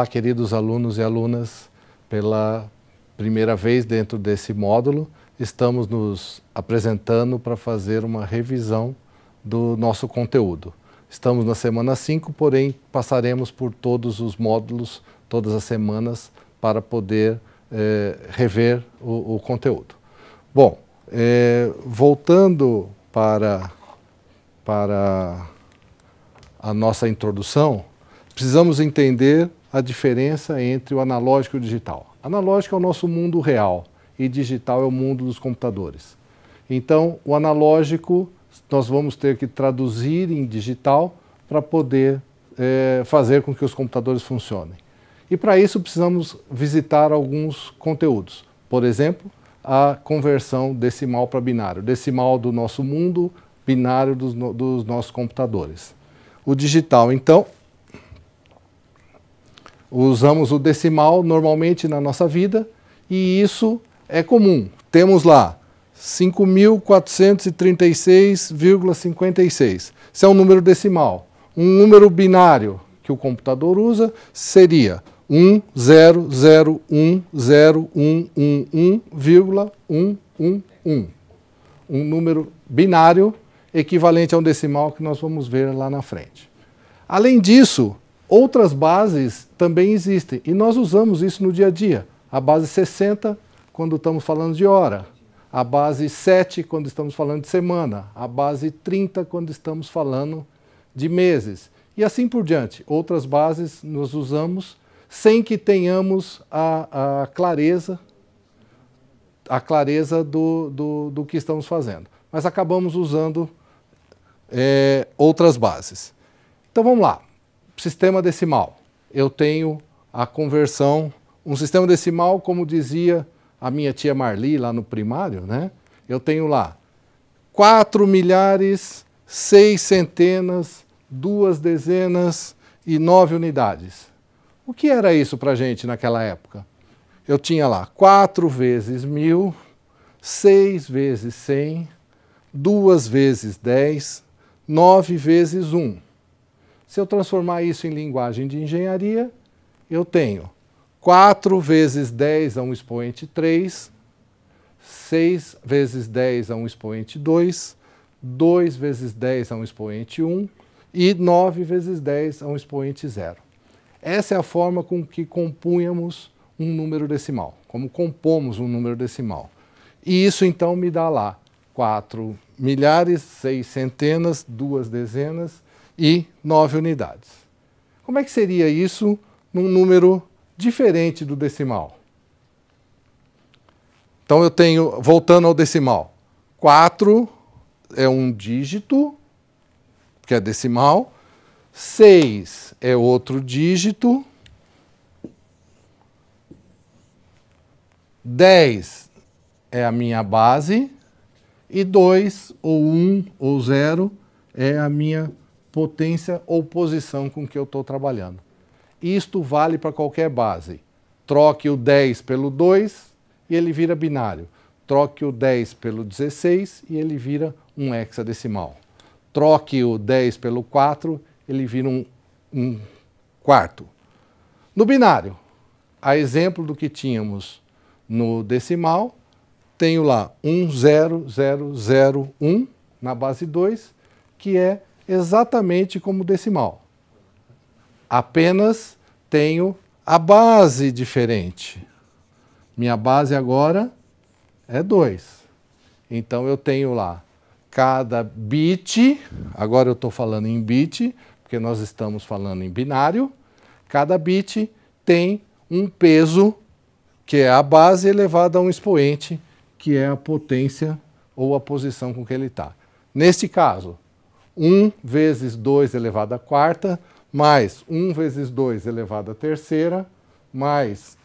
Olá, queridos alunos e alunas, pela primeira vez dentro desse módulo, estamos nos apresentando para fazer uma revisão do nosso conteúdo. Estamos na semana 5, porém passaremos por todos os módulos, todas as semanas, para poder eh, rever o, o, conteúdo. Bom, eh, voltando para, para a nossa introdução, precisamos entender a diferença entre o analógico e o digital. Analógico é o nosso mundo real e digital é o mundo dos computadores. Então, o analógico nós vamos ter que traduzir em digital para poder é, fazer com que os computadores funcionem. E para isso precisamos visitar alguns conteúdos. Por exemplo, a conversão decimal para binário, decimal do nosso mundo, binário dos, dos nossos computadores. O digital, então, Usamos o decimal normalmente na nossa vida e isso é comum. Temos lá 5.436,56. Isso é um número decimal. Um número binário que o computador usa seria 10010111,111. Um número binário equivalente a um decimal que nós vamos ver lá na frente. Além disso, Outras bases também existem e nós usamos isso no dia a dia. A base 60, quando estamos falando de hora. A base 7, quando estamos falando de semana. A base 30, quando estamos falando de meses. E assim por diante. Outras bases nós usamos sem que tenhamos a, a clareza a clareza do, do, do, que estamos fazendo. Mas acabamos usando é, outras bases. Então vamos lá. Sistema decimal. Eu tenho a conversão, um sistema decimal, como dizia a minha tia Marli lá no primário, né? Eu tenho lá 4 milhares, 6 centenas, 2 dezenas e 9 unidades. O que era isso para gente naquela época? Eu tinha lá 4 vezes 1000, 6 vezes 100, 2 vezes 10, 9 vezes 1. Se eu transformar isso em linguagem de engenharia, eu tenho 4 vezes 10 a um expoente 3, 6 vezes 10 a um expoente 2, 2 vezes 10 a um expoente 1 e 9 vezes 10 a um expoente 0. Essa é a forma com que compunhamos um número decimal, como compomos um número decimal. E isso então me dá lá 4 milhares, 6 centenas, 2 dezenas e 9 unidades. Como é que seria isso num número diferente do decimal? Então eu tenho, voltando ao decimal, 4 é um dígito, que é decimal, 6 é outro dígito, 10 é a minha base, e 2 ou 1 um, ou 0 é a minha potência ou posição com que eu estou trabalhando. Isto vale para qualquer base. Troque o 10 pelo 2 e ele vira binário. Troque o 10 pelo 16 e ele vira um hexadecimal. Troque o 10 pelo 4, ele vira um, um quarto. No binário, a exemplo do que tínhamos no decimal, tenho lá 10001 um, na base 2, que é exatamente como decimal. Apenas tenho a base diferente. Minha base agora é 2. Então eu tenho lá cada bit, agora eu estou falando em bit, porque nós estamos falando em binário, cada bit tem um peso, que é a base elevada a um expoente, que é a potência ou a posição com que ele está. Neste caso, 1 vezes 2 elevado à quarta, mais 1 vezes 2 elevado à terceira, mais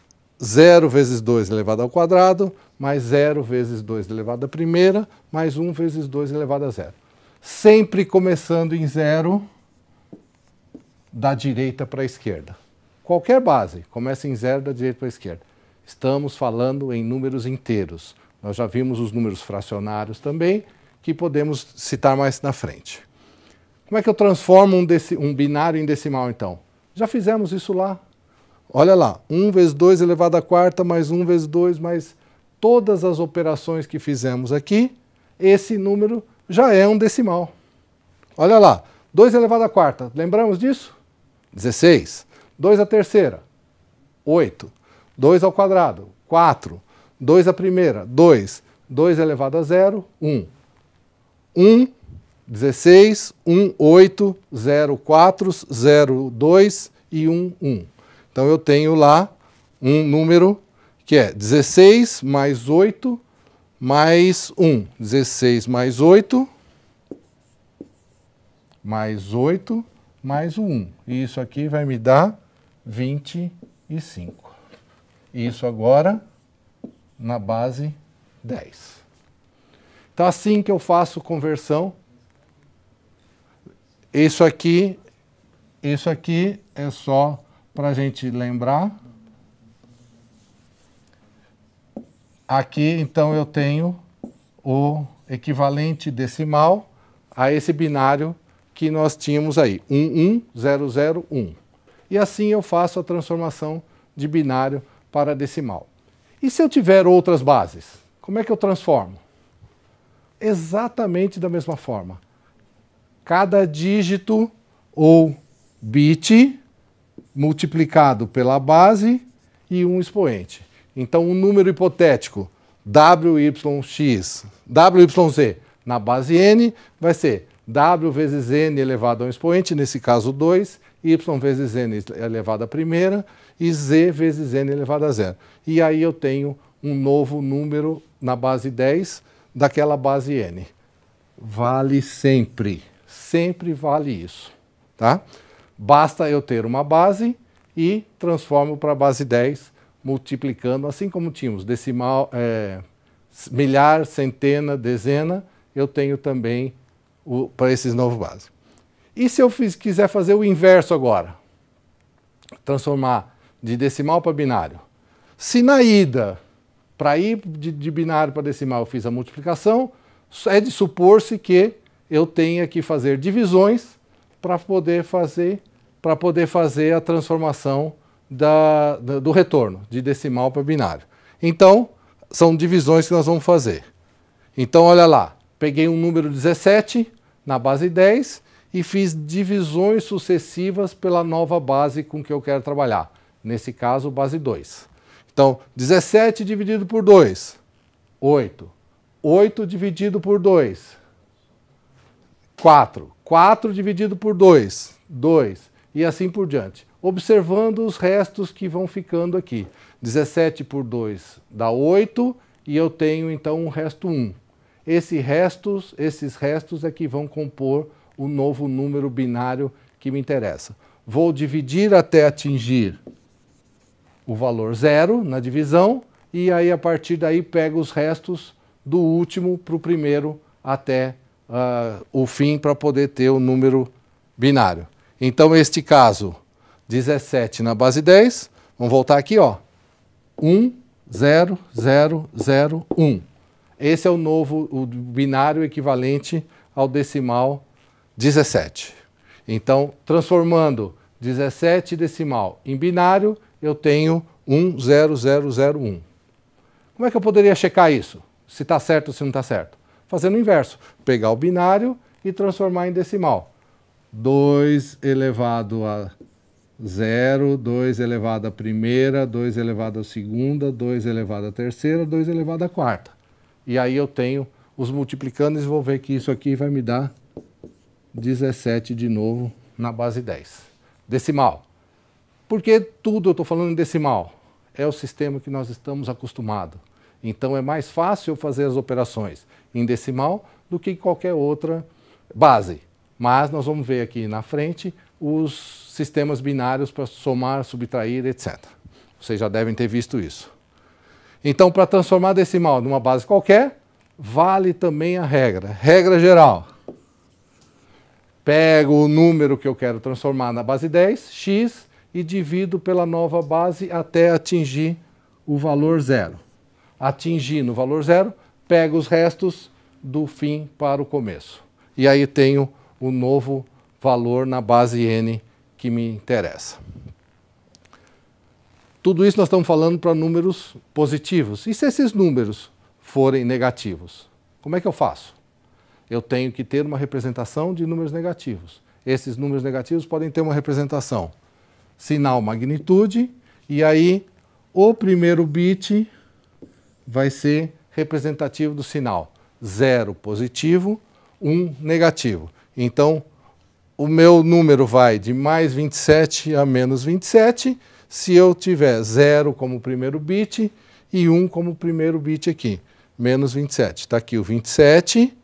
0 vezes 2 elevado ao quadrado, mais 0 vezes 2 elevado à primeira, mais 1 vezes 2 elevado a zero. Sempre começando em zero, da direita para a esquerda. Qualquer base, começa em zero da direita para a esquerda. Estamos falando em números inteiros. Nós já vimos os números fracionários também, que podemos citar mais na frente. Como é que eu transformo um, deci, um binário em decimal, então? Já fizemos isso lá. Olha lá, 1 vezes 2 elevado à quarta, mais 1 vezes 2, mais todas as operações que fizemos aqui, esse número já é um decimal. Olha lá, 2 elevado à quarta, lembramos disso? 16. 2 à terceira, 8. 2 ao quadrado, 4. 2 à primeira, 2. 2 elevado a zero, 1. 1 16 18 04 02 e 11. Então eu tenho lá um número que é 16 mais 8 mais 1. 16 mais 8 mais 8 mais 1. E isso aqui vai me dar 25. Isso agora na base 10. Então assim que eu faço conversão isso aqui, isso aqui é só para a gente lembrar. Aqui, então, eu tenho o equivalente decimal a esse binário que nós tínhamos aí, 11001. E assim eu faço a transformação de binário para decimal. E se eu tiver outras bases, como é que eu transformo? Exatamente da mesma forma cada dígito ou bit multiplicado pela base e um expoente. Então, um número hipotético WYX, WYZ na base n vai ser W vezes n elevado a um expoente, nesse caso 2, y vezes n elevado a primeira e z vezes n elevado a zero. E aí eu tenho um novo número na base 10 daquela base n. Vale sempre sempre vale isso. Tá? Basta eu ter uma base e transformo para a base 10, multiplicando, assim como tínhamos decimal, é, milhar, centena, dezena, eu tenho também para esses novos bases. E se eu fiz, quiser fazer o inverso agora? Transformar de decimal para binário. Se na ida, para ir de, de binário para decimal, eu fiz a multiplicação, é de supor-se que eu tenha que fazer divisões para poder fazer para poder fazer a transformação da, da, do retorno de decimal para binário. Então, são divisões que nós vamos fazer. Então, olha lá, peguei um número 17 na base 10 e fiz divisões sucessivas pela nova base com que eu quero trabalhar. Nesse caso, base 2. Então, 17 dividido por 2, 8. 8 dividido por 2, 4. 4 dividido por 2, 2 e assim por diante. Observando os restos que vão ficando aqui. 17 por 2 dá 8 e eu tenho então um resto 1. Esse restos, esses restos é que vão compor o novo número binário que me interessa. Vou dividir até atingir o valor zero na divisão e aí a partir daí pego os restos do último para o primeiro até uh, o fim para poder ter o número binário. Então, este caso, 17 na base 10, vamos voltar aqui, ó. 1, 0, 0, 0, 1. Esse é o novo, o binário equivalente ao decimal 17. Então, transformando 17 decimal em binário, eu tenho 10001. Como é que eu poderia checar isso? Se está certo ou se não está certo? fazendo o inverso. Pegar o binário e transformar em decimal. 2 elevado a 0, 2 elevado a primeira, 2 elevado a segunda, 2 elevado a terceira, 2 elevado a quarta. E aí eu tenho os multiplicandos e vou ver que isso aqui vai me dar 17 de novo na base 10. Decimal. Por que tudo eu estou falando em decimal? É o sistema que nós estamos acostumados. Então é mais fácil eu fazer as operações em decimal do que qualquer outra base. Mas nós vamos ver aqui na frente os sistemas binários para somar, subtrair, etc. Vocês já devem ter visto isso. Então, para transformar decimal numa base qualquer, vale também a regra. Regra geral. Pego o número que eu quero transformar na base 10, x, e divido pela nova base até atingir o valor zero. Atingindo o valor zero, Pego os restos do fim para o começo. E aí tenho o novo valor na base N que me interessa. Tudo isso nós estamos falando para números positivos. E se esses números forem negativos, como é que eu faço? Eu tenho que ter uma representação de números negativos. Esses números negativos podem ter uma representação sinal magnitude, e aí o primeiro bit vai ser representativo do sinal. Zero positivo, um negativo. Então, o meu número vai de mais 27 a menos 27, se eu tiver 0 como primeiro bit e 1 um como primeiro bit aqui, menos 27. Está aqui o 27,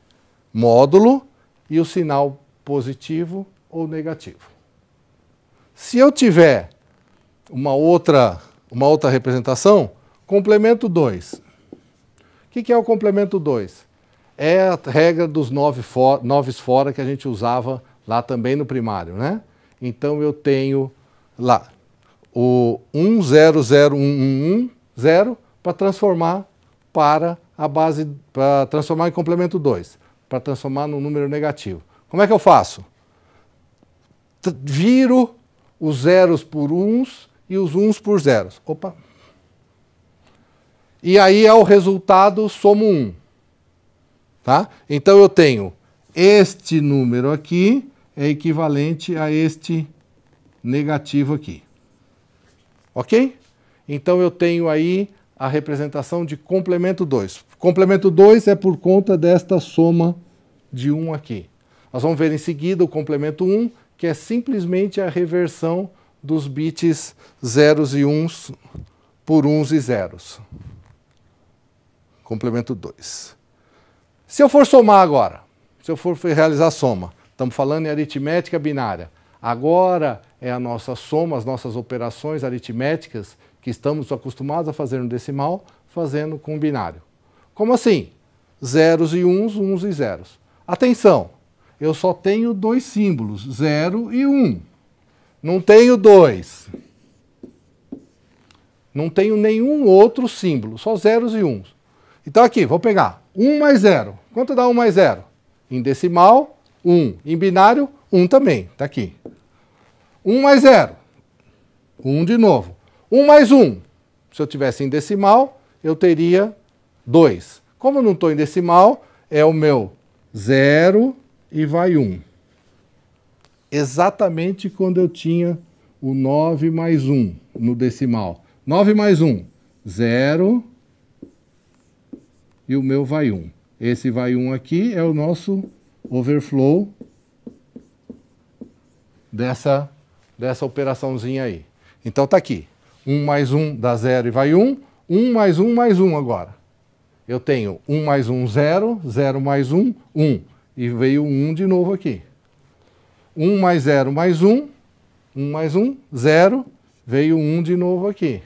módulo e o sinal positivo ou negativo. Se eu tiver uma outra, uma outra representação, complemento 2, que, que é o complemento 2? É a regra dos nove for, fora que a gente usava lá também no primário, né? Então eu tenho lá o 100110 para transformar para a base, para transformar em complemento 2, para transformar no número negativo. Como é que eu faço? T viro os zeros por uns e os uns por zeros. Opa, e aí é o resultado somo 1. Tá? Então eu tenho este número aqui é equivalente a este negativo aqui. Ok? Então eu tenho aí a representação de complemento 2. Complemento 2 é por conta desta soma de 1 um aqui. Nós vamos ver em seguida o complemento 1, um, que é simplesmente a reversão dos bits zeros e uns por uns e zeros complemento 2. Se eu for somar agora, se eu for realizar a soma, estamos falando em aritmética binária. Agora é a nossa soma, as nossas operações aritméticas que estamos acostumados a fazer no decimal, fazendo com binário. Como assim? Zeros e uns, uns e zeros. Atenção, eu só tenho dois símbolos, zero e um. Não tenho dois. Não tenho nenhum outro símbolo, só zeros e uns. Então aqui, vou pegar 1 mais 0. Quanto dá 1 mais 0? Em decimal, 1. Em binário, 1 também. Está aqui. 1 mais 0. 1 de novo. 1 mais 1. Se eu tivesse em decimal, eu teria 2. Como eu não estou em decimal, é o meu 0 e vai 1. Exatamente quando eu tinha o 9 mais 1 no decimal. 9 mais 1, 0 e o meu vai 1. Esse vai 1 aqui é o nosso overflow dessa, dessa operaçãozinha aí. Então tá aqui. 1 mais 1 dá 0 e vai 1. 1 mais 1 mais 1 agora. Eu tenho 1 mais 1, 0. 0 mais 1, 1. E veio 1 de novo aqui. 1 mais 0 mais 1. 1 mais 1, 0. Veio 1 de novo aqui.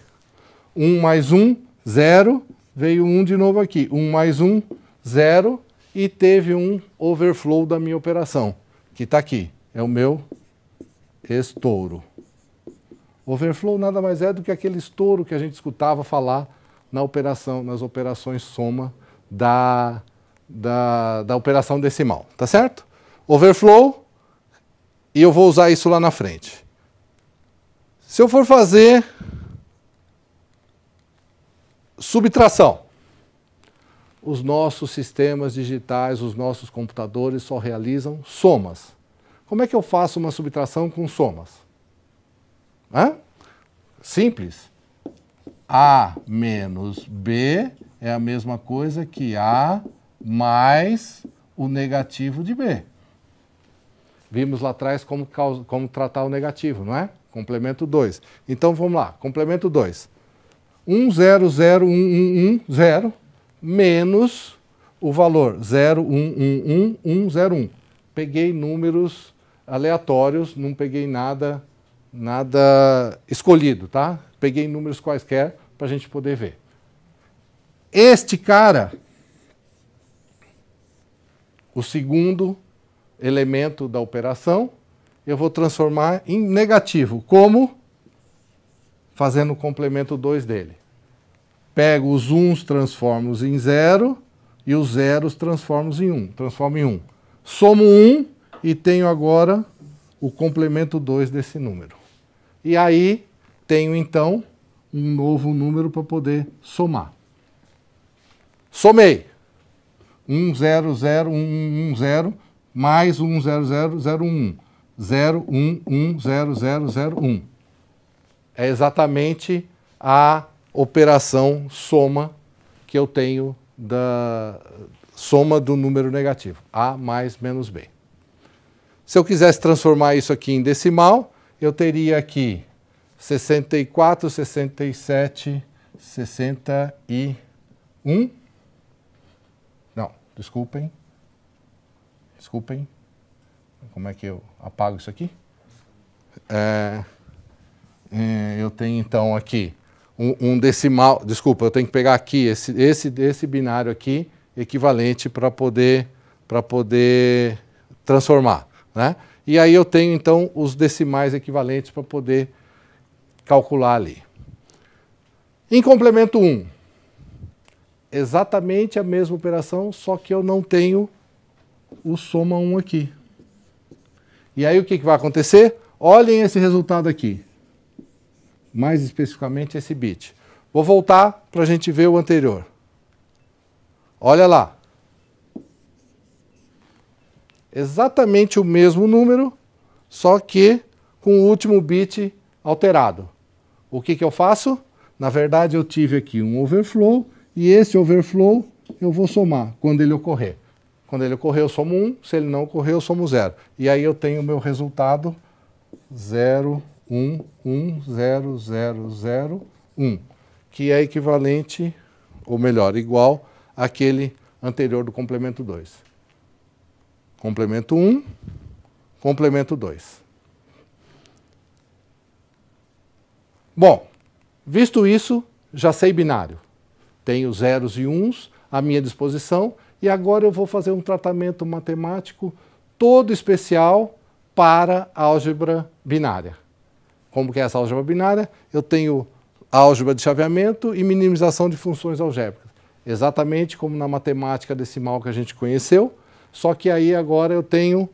1 mais 1, 0 veio um de novo aqui, um mais um, zero, e teve um overflow da minha operação, que está aqui, é o meu estouro. Overflow nada mais é do que aquele estouro que a gente escutava falar na operação, nas operações soma da, da, da operação decimal, tá certo? Overflow, e eu vou usar isso lá na frente. Se eu for fazer Subtração. Os nossos sistemas digitais, os nossos computadores só realizam somas. Como é que eu faço uma subtração com somas? Hã? Simples. A menos B é a mesma coisa que A mais o negativo de B. Vimos lá atrás como, como tratar o negativo, não é? Complemento 2. Então vamos lá, complemento 2. 100110 menos o valor 0111101. Peguei números aleatórios, não peguei nada nada escolhido, tá? Peguei números quaisquer para a gente poder ver. Este cara, o segundo elemento da operação, eu vou transformar em negativo, como fazendo o complemento 2 dele. Pego os uns, transformo-os em zero, e os zeros transformo-os em um, transformo em um. Somo um e tenho agora o complemento 2 desse número. E aí tenho então um novo número para poder somar. Somei. 0, 1, 1, 0, mais 0, 1 é exatamente a operação soma que eu tenho da soma do número negativo, A mais menos B. Se eu quisesse transformar isso aqui em decimal, eu teria aqui 64, 67, 61. Não, desculpem. Desculpem. Como é que eu apago isso aqui? É... É, eu tenho então aqui um, um, decimal, desculpa, eu tenho que pegar aqui esse, esse, esse binário aqui equivalente para poder, poder transformar. Né? E aí eu tenho então os decimais equivalentes para poder calcular ali. Em complemento 1, um, exatamente a mesma operação, só que eu não tenho o soma 1 um aqui. E aí o que, que vai acontecer? Olhem esse resultado aqui mais especificamente esse bit. Vou voltar para a gente ver o anterior. Olha lá. Exatamente o mesmo número, só que com o último bit alterado. O que, que eu faço? Na verdade, eu tive aqui um overflow e esse overflow eu vou somar quando ele ocorrer. Quando ele ocorrer, eu somo 1, se ele não ocorrer, eu somo 0. E aí eu tenho o meu resultado 0. 110001, que é equivalente, ou melhor, igual àquele anterior do complemento 2. Complemento 1, complemento 2. Bom, visto isso, já sei binário. Tenho zeros e uns à minha disposição e agora eu vou fazer um tratamento matemático todo especial para álgebra binária. Como que é essa álgebra binária? Eu tenho álgebra de chaveamento e minimização de funções algébricas. Exatamente como na matemática decimal que a gente conheceu, só que aí agora eu tenho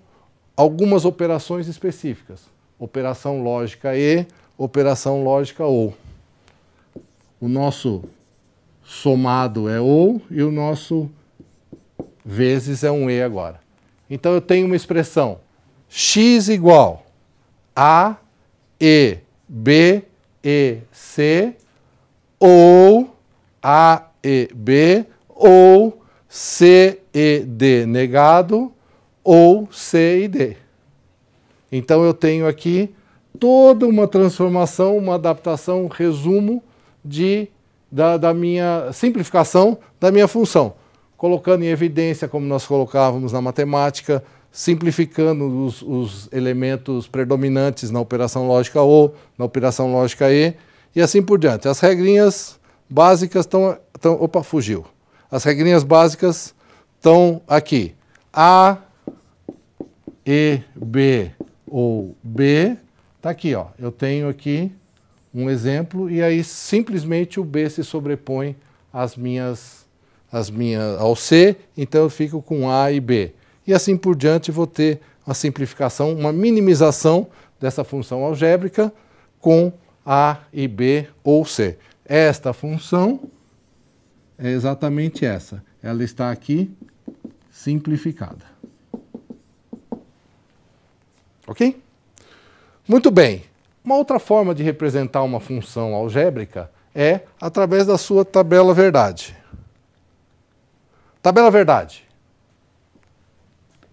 algumas operações específicas. Operação lógica E, operação lógica OU. O nosso somado é OU e o nosso vezes é um E agora. Então eu tenho uma expressão x igual a e, B, E, C, ou A, E, B, ou C, E, D negado, ou C e D. Então eu tenho aqui toda uma transformação, uma adaptação, um resumo de, da, da minha simplificação da minha função, colocando em evidência como nós colocávamos na matemática, simplificando os, os elementos predominantes na operação lógica O, na operação lógica E, e assim por diante. As regrinhas básicas estão. Opa, fugiu. As regrinhas básicas estão aqui. A, E, B ou B, está aqui. Ó. Eu tenho aqui um exemplo e aí simplesmente o B se sobrepõe às minhas, às minhas, ao C, então eu fico com A e B e assim por diante vou ter uma simplificação, uma minimização dessa função algébrica com A e B ou C. Esta função é exatamente essa. Ela está aqui simplificada. Ok? Muito bem. Uma outra forma de representar uma função algébrica é através da sua tabela verdade. Tabela verdade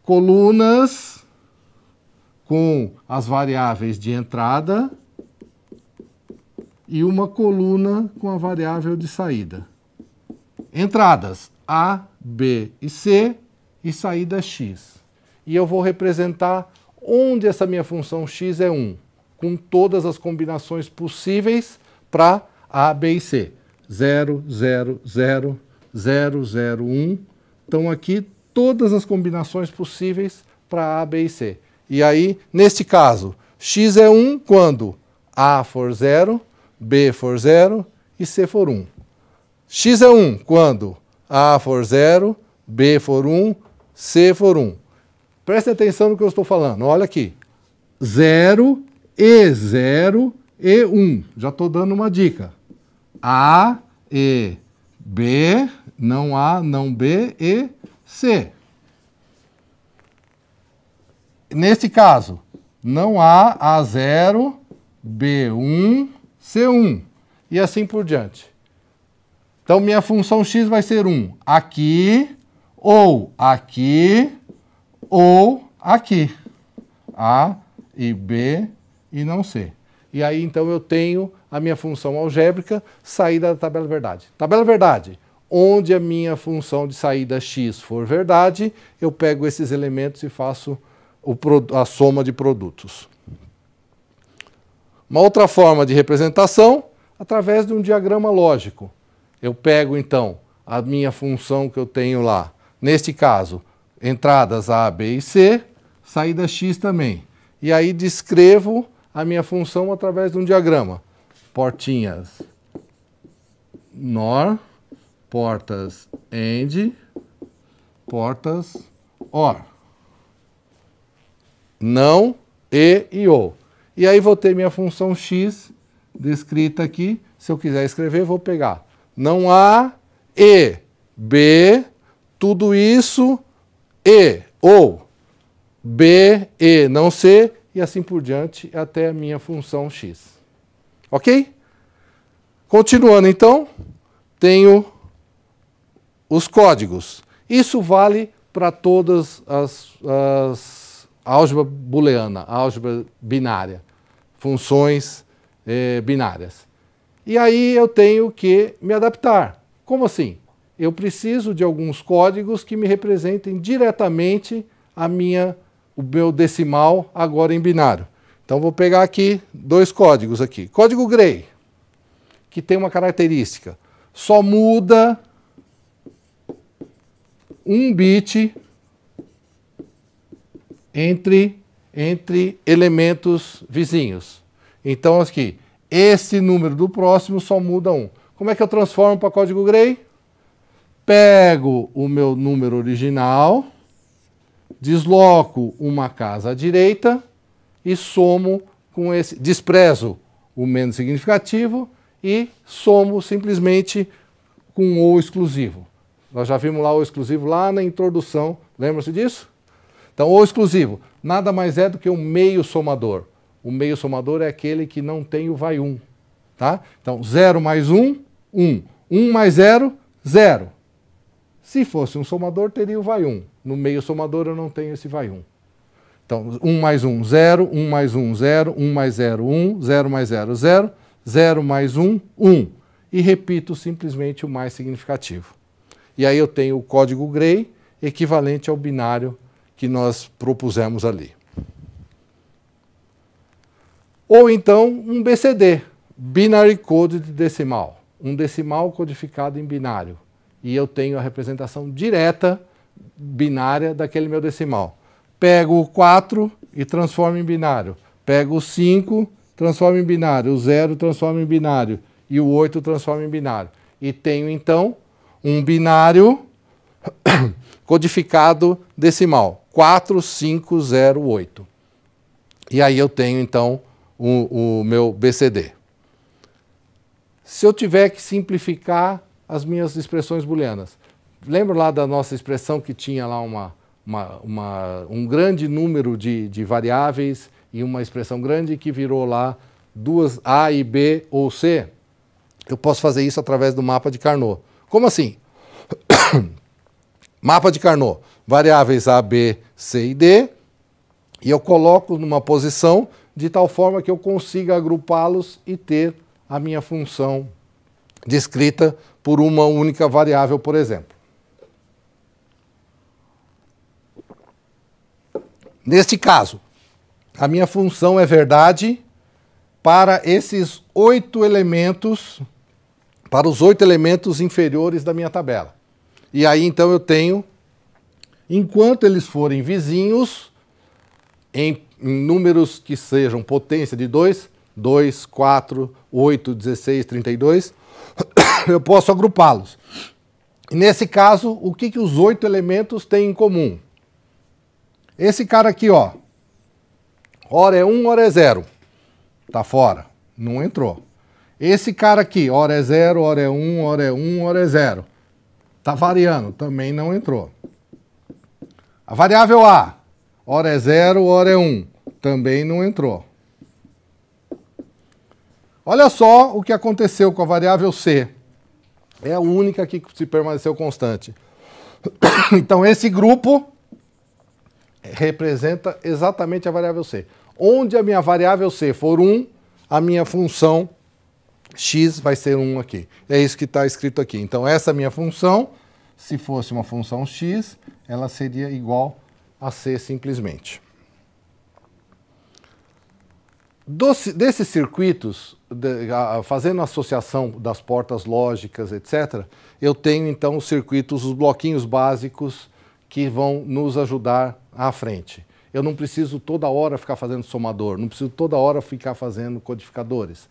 colunas com as variáveis de entrada e uma coluna com a variável de saída. Entradas A, B e C e saída x. E eu vou representar onde essa minha função x é 1, com todas as combinações possíveis para A, B e C. 0, 0, 0, 0, 0, 1. Então aqui todas as combinações possíveis para A, B e C. E aí, neste caso, x é 1 quando A for 0, B for 0 e C for 1. x é 1 quando A for 0, B for 1, C for 1. Preste atenção no que eu estou falando. Olha aqui. 0 e 0 e 1. Já estou dando uma dica. A, E, B, não A, não B, E, C. Neste caso, não há A0, B1, C1 e assim por diante. Então, minha função x vai ser 1 aqui, ou aqui, ou aqui. A e B e não C. E aí, então, eu tenho a minha função algébrica saída da tabela verdade. Tabela verdade onde a minha função de saída x for verdade, eu pego esses elementos e faço o, a soma de produtos. Uma outra forma de representação, através de um diagrama lógico. Eu pego, então, a minha função que eu tenho lá, neste caso, entradas A, B e C, saída x também. E aí descrevo a minha função através de um diagrama. Portinhas NOR, portas AND, portas OR. Não, E e ou. E aí vou ter minha função X descrita aqui. Se eu quiser escrever, vou pegar. Não a E, B, tudo isso, E, ou B, E, não C, e assim por diante até a minha função X. Ok? Continuando então, tenho os códigos. Isso vale para todas as, as álgebra booleana, álgebra binária, funções eh, binárias. E aí eu tenho que me adaptar. Como assim? Eu preciso de alguns códigos que me representem diretamente a minha, o meu decimal agora em binário. Então vou pegar aqui dois códigos aqui. Código Gray, que tem uma característica, só muda um bit entre, entre elementos vizinhos. Então, aqui, esse número do próximo só muda um. Como é que eu transformo para código Gray? Pego o meu número original, desloco uma casa à direita e somo com esse. Desprezo o menos significativo e somo simplesmente com o exclusivo. Nós já vimos lá o exclusivo lá na introdução, lembra-se disso? Então, o exclusivo nada mais é do que um meio somador. O meio somador é aquele que não tem o vai 1. Um, tá? Então, 0 mais 1, 1. 1 mais 0, 0. Se fosse um somador, teria o vai 1. Um. No meio somador eu não tenho esse vai 1. Um. Então, 1 mais 1, 0, 1 mais 1, 0, 1 mais 0, 1, 0 mais 0, 0, 0 mais 1, 1. E repito simplesmente o mais significativo. E aí eu tenho o código Gray equivalente ao binário que nós propusemos ali. Ou então um BCD, Binary Code de Decimal, um decimal codificado em binário. E eu tenho a representação direta binária daquele meu decimal. Pego o 4 e transformo em binário. Pego o 5, transformo em binário. O 0 transforma em binário. E o 8 transforma em binário. E tenho então um binário codificado decimal, 4508. E aí eu tenho então o, o meu BCD. Se eu tiver que simplificar as minhas expressões booleanas, lembra lá da nossa expressão que tinha lá uma, uma, uma, um grande número de, de variáveis e uma expressão grande que virou lá duas A e B ou C? Eu posso fazer isso através do mapa de Carnot. Como assim? Mapa de Carnot, variáveis A, B, C e D, e eu coloco numa posição de tal forma que eu consiga agrupá-los e ter a minha função descrita por uma única variável, por exemplo. Neste caso, a minha função é verdade para esses oito elementos para os oito elementos inferiores da minha tabela. E aí então eu tenho, enquanto eles forem vizinhos, em, em números que sejam potência de 2, 2, 4, 8, 16, 32, eu posso agrupá-los. Nesse caso, o que, que os oito elementos têm em comum? Esse cara aqui, ó, hora é 1, um, hora é 0. Tá fora, não entrou. Esse cara aqui, hora é zero, hora é um, hora é um, hora é zero. Tá variando, também não entrou. A variável A, hora é zero, hora é um, também não entrou. Olha só o que aconteceu com a variável C. É a única que se permaneceu constante. Então esse grupo representa exatamente a variável C. Onde a minha variável C for 1, a minha função x vai ser 1 aqui. É isso que está escrito aqui. Então, essa é minha função, se fosse uma função x, ela seria igual a c simplesmente. Doce, desses circuitos, de, a, fazendo associação das portas lógicas, etc., eu tenho então os circuitos, os bloquinhos básicos que vão nos ajudar à frente. Eu não preciso toda hora ficar fazendo somador, não preciso toda hora ficar fazendo codificadores.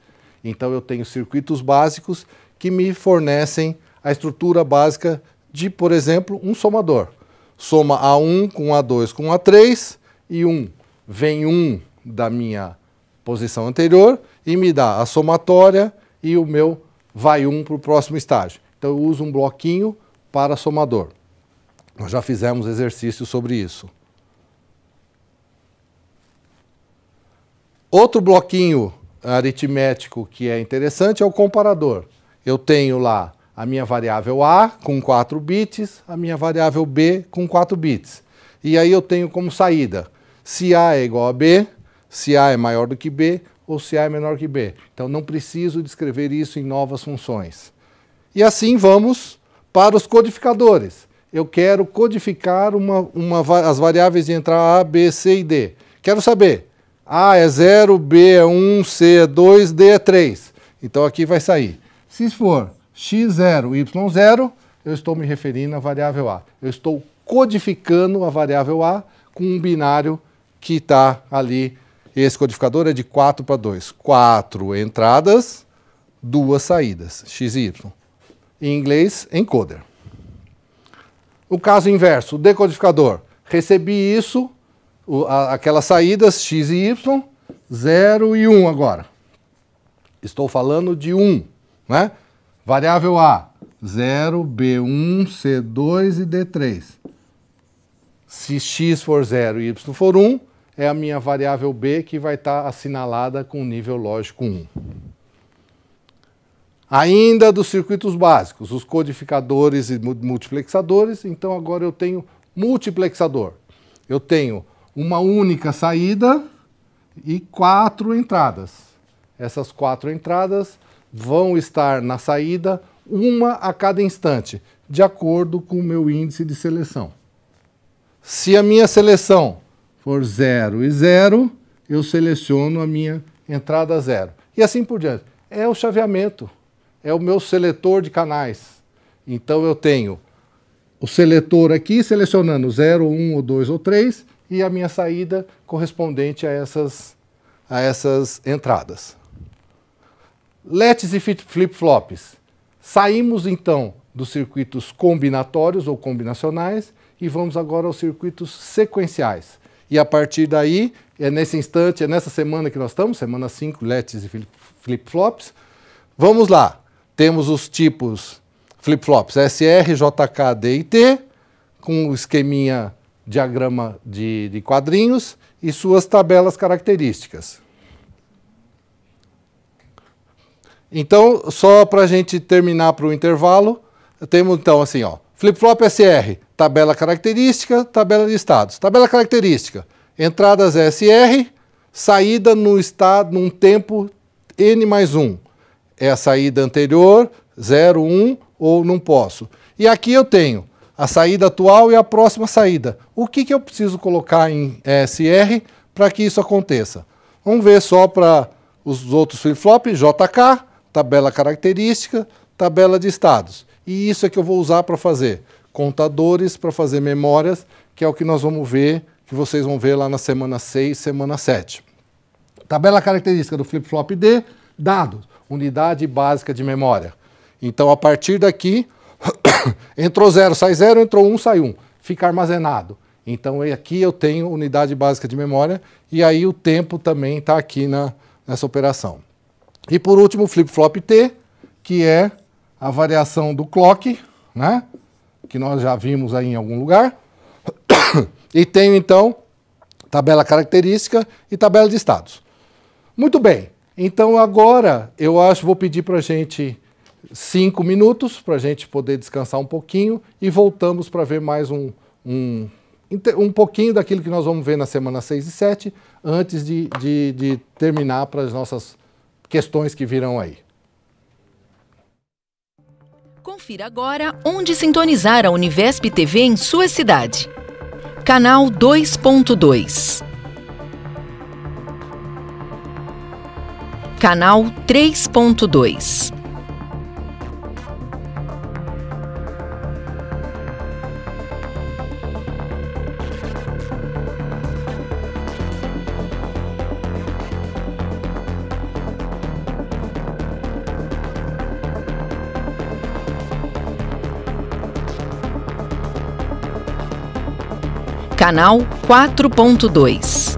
Então eu tenho circuitos básicos que me fornecem a estrutura básica de, por exemplo, um somador. Soma A1 com A2 com A3 e 1. Vem 1 da minha posição anterior e me dá a somatória e o meu vai 1 para o próximo estágio. Então eu uso um bloquinho para somador. Nós já fizemos exercício sobre isso. Outro bloquinho aritmético que é interessante é o comparador. Eu tenho lá a minha variável A com 4 bits, a minha variável B com 4 bits. E aí eu tenho como saída se A é igual a B, se A é maior do que B ou se A é menor que B. Então não preciso descrever isso em novas funções. E assim vamos para os codificadores. Eu quero codificar uma, uma, as variáveis de entrada A, B, C e D. Quero saber a é 0, B é 1, C é 2, D é 3. Então aqui vai sair. Se for x0, y0, eu estou me referindo à variável A. Eu estou codificando a variável A com um binário que está ali. Esse codificador é de 4 para 2. 4 entradas, 2 saídas, x e y. Em inglês, encoder. O caso inverso, o decodificador. Recebi isso, o, a, aquelas saídas x e y, 0 e 1 um agora. Estou falando de 1, um, né? Variável A, 0, B1, C2 e D3. Se x for 0 e y for 1, um, é a minha variável B que vai estar tá assinalada com nível lógico 1. Ainda dos circuitos básicos, os codificadores e multiplexadores, então agora eu tenho multiplexador. Eu tenho uma única saída e quatro entradas. Essas quatro entradas vão estar na saída, uma a cada instante, de acordo com o meu índice de seleção. Se a minha seleção for 0 e 0, eu seleciono a minha entrada 0. E assim por diante. É o chaveamento, é o meu seletor de canais. Então eu tenho o seletor aqui selecionando 0, 1 ou 2 ou 3 e a minha saída correspondente a essas, a essas entradas. LETs e flip-flops. Saímos então dos circuitos combinatórios ou combinacionais e vamos agora aos circuitos sequenciais. E a partir daí, é nesse instante, é nessa semana que nós estamos, semana 5, LETs e flip-flops. Vamos lá. Temos os tipos flip-flops SR, JK, D e T, com o esqueminha diagrama de, de quadrinhos e suas tabelas características. Então, só para a gente terminar para o intervalo, temos então assim, ó, flip-flop SR, tabela característica, tabela de estados. Tabela característica, entradas SR, saída no estado, num tempo N mais 1. É a saída anterior, 0, 1 ou não posso. E aqui eu tenho a saída atual e a próxima saída. O que, que eu preciso colocar em SR é, para que isso aconteça? Vamos ver só para os outros flip-flops, JK, tabela característica, tabela de estados. E isso é que eu vou usar para fazer contadores, para fazer memórias, que é o que nós vamos ver, que vocês vão ver lá na semana 6, semana 7. Tabela característica do flip-flop D, dados, unidade básica de memória. Então, a partir daqui, entrou zero, sai zero, entrou um, sai um. Fica armazenado. Então aqui eu tenho unidade básica de memória e aí o tempo também está aqui na, nessa operação. E por último, flip-flop T, que é a variação do clock, né? que nós já vimos aí em algum lugar. e tenho então tabela característica e tabela de estados. Muito bem, então agora eu acho vou pedir para a gente cinco minutos para a gente poder descansar um pouquinho e voltamos para ver mais um, um, um pouquinho daquilo que nós vamos ver na semana 6 e 7 antes de, de, de terminar para as nossas questões que virão aí. Confira agora onde sintonizar a Univesp TV em sua cidade. Canal 2.2. Canal 3.2. Canal 4.2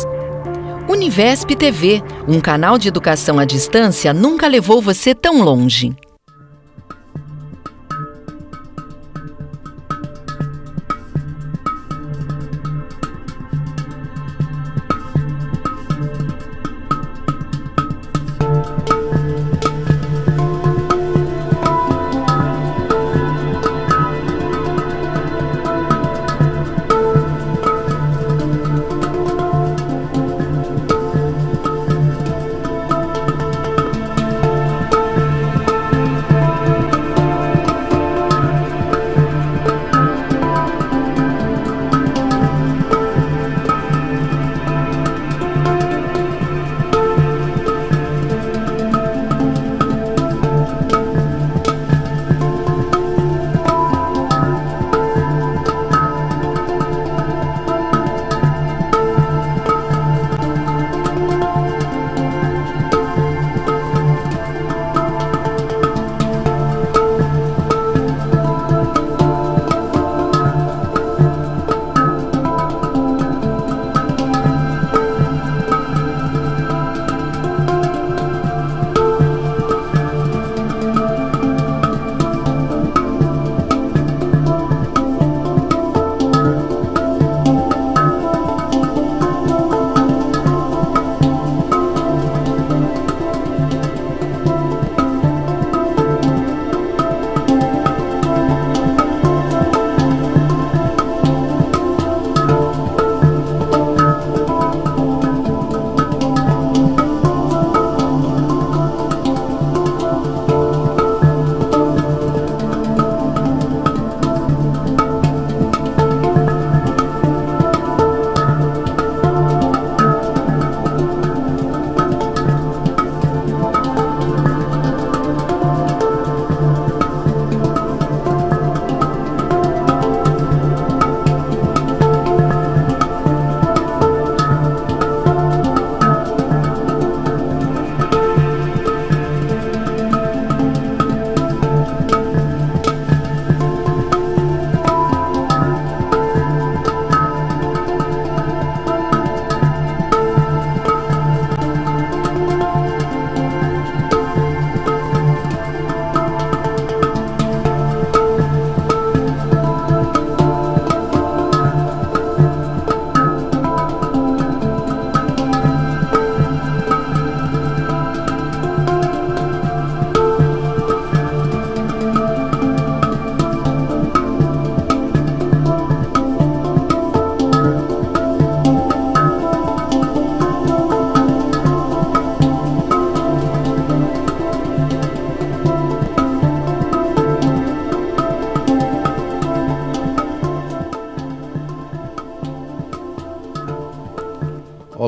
Univesp TV, um canal de educação à distância nunca levou você tão longe.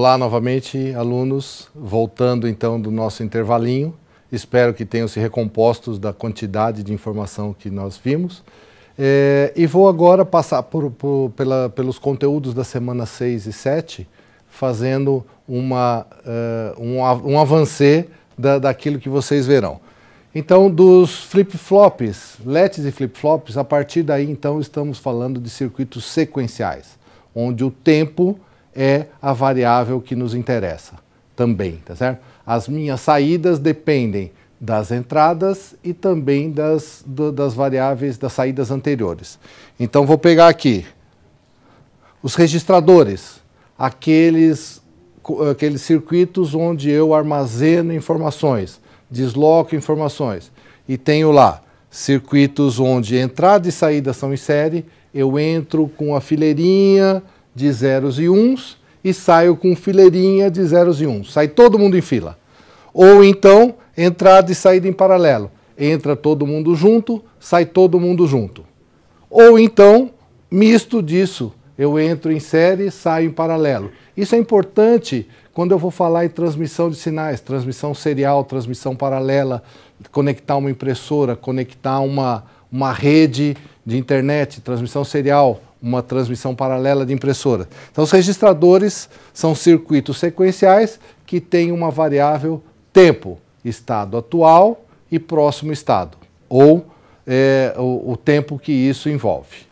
Olá novamente, alunos, voltando então do nosso intervalinho. Espero que tenham se recompostos da quantidade de informação que nós vimos. É, e vou agora passar por, por, pela, pelos conteúdos da semana 6 e 7, fazendo uma, uh, um, um avancê da, daquilo que vocês verão. Então, dos flip-flops, LEDs e flip-flops, a partir daí, então, estamos falando de circuitos sequenciais, onde o tempo é a variável que nos interessa também, tá certo? As minhas saídas dependem das entradas e também das, do, das variáveis das saídas anteriores. Então vou pegar aqui os registradores, aqueles, aqueles circuitos onde eu armazeno informações, desloco informações. E tenho lá circuitos onde entrada e saída são em série, eu entro com a fileirinha, de zeros e uns e saio com fileirinha de zeros e uns. Sai todo mundo em fila. Ou então, entrada e saída em paralelo. Entra todo mundo junto, sai todo mundo junto. Ou então, misto disso. Eu entro em série, saio em paralelo. Isso é importante quando eu vou falar em transmissão de sinais, transmissão serial, transmissão paralela, conectar uma impressora, conectar uma, uma rede de internet, transmissão serial, uma transmissão paralela de impressora. Então, os registradores são circuitos sequenciais que têm uma variável tempo, estado atual e próximo estado, ou é, o, o, tempo que isso envolve.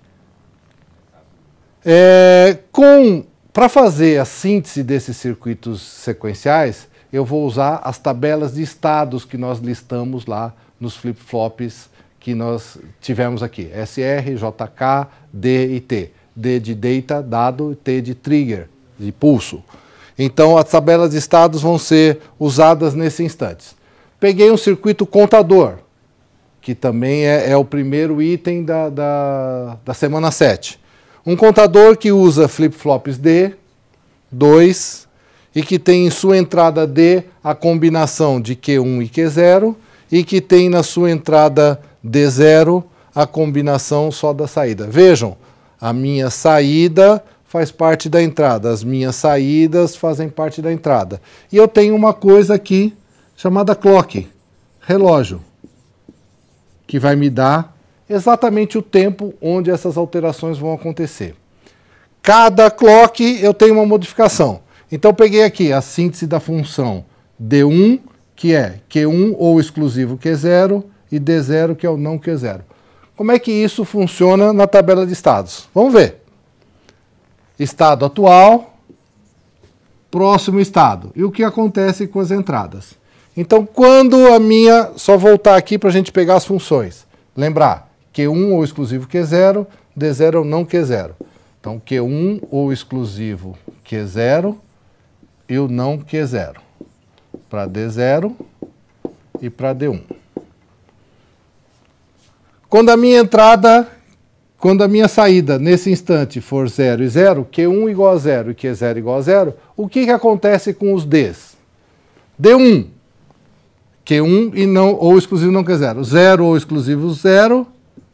É, para fazer a síntese desses circuitos sequenciais, eu vou usar as tabelas de estados que nós listamos lá nos flip-flops que nós tivemos aqui: SR, JK, D e T. D de data, dado, T de trigger, de pulso. Então, as tabelas de estados vão ser usadas nesse instante. Peguei um circuito contador, que também é, é o primeiro item da, da, da semana 7. Um contador que usa flip-flops D, 2, e que tem em sua entrada D a combinação de Q1 e Q0, e que tem na sua entrada D zero a combinação só da saída. Vejam, a minha saída faz parte da entrada, as minhas saídas fazem parte da entrada. E eu tenho uma coisa aqui chamada clock, relógio, que vai me dar exatamente o tempo onde essas alterações vão acontecer. Cada clock eu tenho uma modificação. Então peguei aqui a síntese da função D1, que é Q1 ou exclusivo Q0, e D0, que é o não Q0. É Como é que isso funciona na tabela de estados? Vamos ver. Estado atual, próximo estado. E o que acontece com as entradas? Então, quando a minha. Só voltar aqui para a gente pegar as funções. Lembrar, Q1 ou exclusivo Q0, D0 ou não Q0. Então, Q1 ou exclusivo Q0 e o não Q0. Para D0 e para D1. Quando a minha entrada, quando a minha saída nesse instante for 0 e 0, Q1 igual a 0 e Q0 é igual a 0, o que, que acontece com os Ds? D1, Q1 e não, ou exclusivo não Q0. 0 é ou exclusivo 0,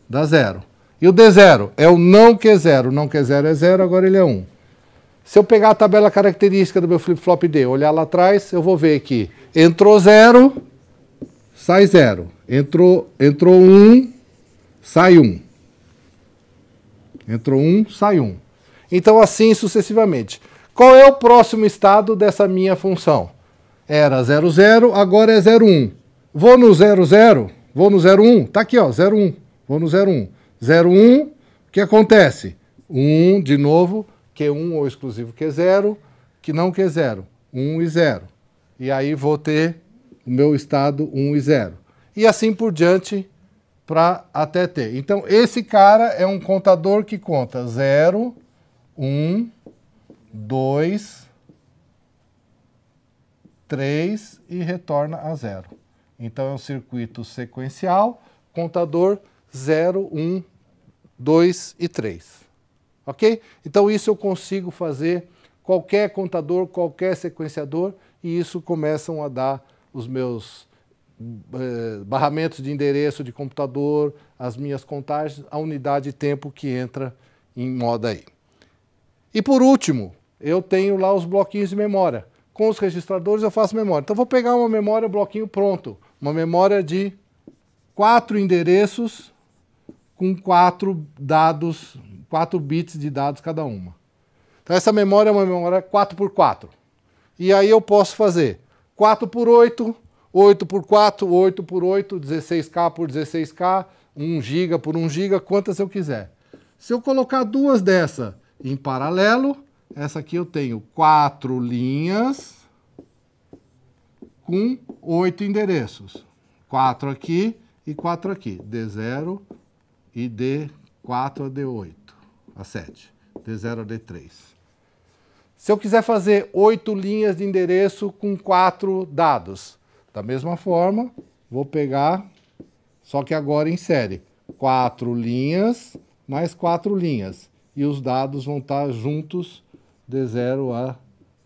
dá 0. E o D0 é o não Q0. É não Q0 é 0, agora ele é 1. Um. Se eu pegar a tabela característica do meu flip-flop D, olhar lá atrás, eu vou ver que entrou 0, sai 0. Entrou 1, entrou um, sai um. Entrou um, sai um. Então, assim sucessivamente. Qual é o próximo estado dessa minha função? Era 00, agora é 01. Vou no 00, vou no 01, tá aqui, ó, 01. Vou no 01. 01, o que acontece? 1 de novo, Q1 é ou exclusivo Q0, é que não Q0, 1 é e 0. E aí vou ter o meu estado 1 e 0. E assim por diante, para até ter. Então, esse cara é um contador que conta 0, 1, 2, 3 e retorna a 0. Então, é um circuito sequencial, contador 0, 1, 2 e 3. Ok? Então, isso eu consigo fazer qualquer contador, qualquer sequenciador, e isso começam a dar os meus eh, barramentos de endereço de computador, as minhas contagens, a unidade de tempo que entra em moda aí. E por último, eu tenho lá os bloquinhos de memória. Com os registradores eu faço memória. Então vou pegar uma memória bloquinho pronto, uma memória de quatro endereços com quatro dados, quatro bits de dados cada uma. Então essa memória é uma memória 4x4. E aí eu posso fazer 4 por 8, 8 por 4, 8 por 8, 16K por 16K, 1 GB por 1 GB, quantas eu quiser. Se eu colocar duas dessa em paralelo, essa aqui eu tenho quatro linhas com oito endereços. Quatro aqui e quatro aqui. D0 e D4 a D8, a 7. D0 a D3. Se eu quiser fazer oito linhas de endereço com quatro dados, da mesma forma, vou pegar, só que agora em série, quatro linhas mais quatro linhas. E os dados vão estar juntos de 0 a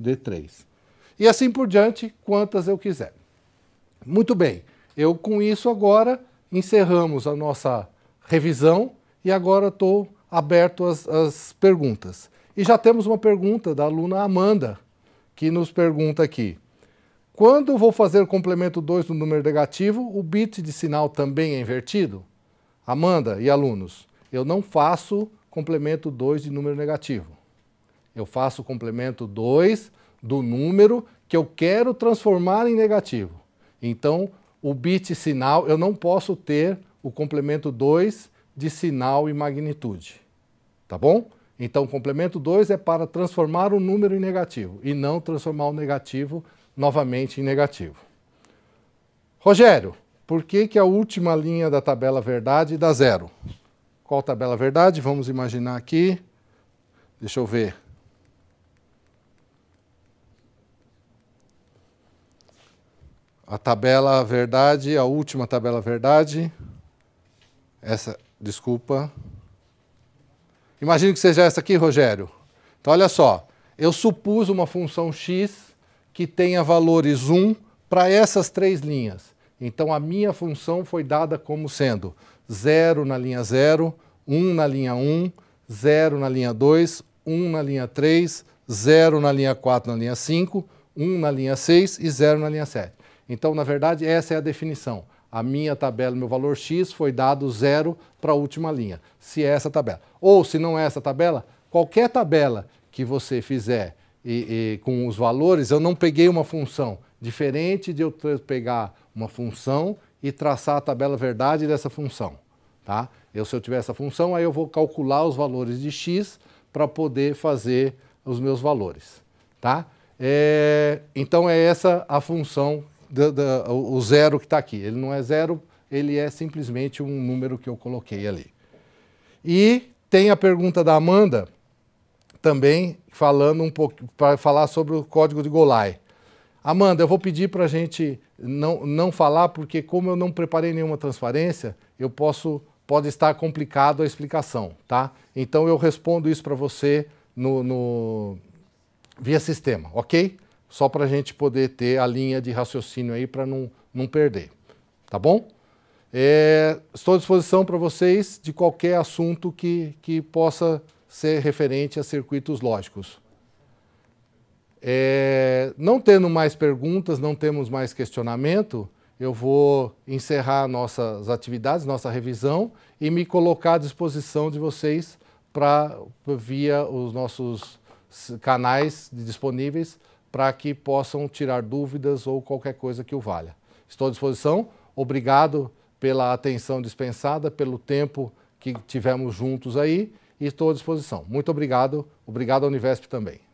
D3. E assim por diante, quantas eu quiser. Muito bem, eu com isso agora encerramos a nossa revisão e agora estou aberto às, às perguntas. E já temos uma pergunta da aluna Amanda, que nos pergunta aqui. Quando vou fazer o complemento 2 do número negativo, o bit de sinal também é invertido? Amanda e alunos, eu não faço complemento 2 de número negativo. Eu faço o complemento 2 do número que eu quero transformar em negativo. Então, o bit sinal, eu não posso ter o complemento 2 de sinal e magnitude. Tá bom? Então, o complemento 2 é para transformar o número em negativo e não transformar o negativo em novamente em negativo. Rogério, por que, que a última linha da tabela verdade dá zero? Qual tabela verdade? Vamos imaginar aqui. Deixa eu ver. A tabela verdade, a última tabela verdade. Essa, desculpa. Imagino que seja essa aqui, Rogério. Então, olha só. Eu supus uma função x que tenha valores 1 para essas três linhas. Então a minha função foi dada como sendo 0 na linha 0, 1 na linha 1, 0 na linha 2, 1 na linha 3, 0 na linha 4 na linha 5, 1 na linha 6 e 0 na linha 7. Então, na verdade, essa é a definição. A minha tabela, meu valor x, foi dado 0 para a última linha, se é essa tabela. Ou, se não é essa tabela, qualquer tabela que você fizer e, e, com os valores, eu não peguei uma função. Diferente de eu pegar uma função e traçar a tabela verdade dessa função. Tá? Eu, se eu tiver essa função, aí eu vou calcular os valores de x para poder fazer os meus valores. Tá? É, então é essa a função, do, o zero que está aqui. Ele não é zero, ele é simplesmente um número que eu coloquei ali. E tem a pergunta da Amanda também falando um pouco para falar sobre o código de Golai. Amanda, eu vou pedir para a gente não, não falar, porque como eu não preparei nenhuma transparência, eu posso pode estar complicado a explicação, tá? Então eu respondo isso para você no, no, via sistema, ok? Só para a gente poder ter a linha de raciocínio aí para não, não perder, tá bom? É, estou à disposição para vocês de qualquer assunto que, que possa ser referente a circuitos lógicos. É, não tendo mais perguntas, não temos mais questionamento, eu vou encerrar nossas atividades, nossa revisão e me colocar à disposição de vocês para via os nossos canais disponíveis para que possam tirar dúvidas ou qualquer coisa que o valha. Estou à disposição. Obrigado pela atenção dispensada, pelo tempo que tivemos juntos aí e estou à disposição. Muito obrigado, obrigado à Univesp também.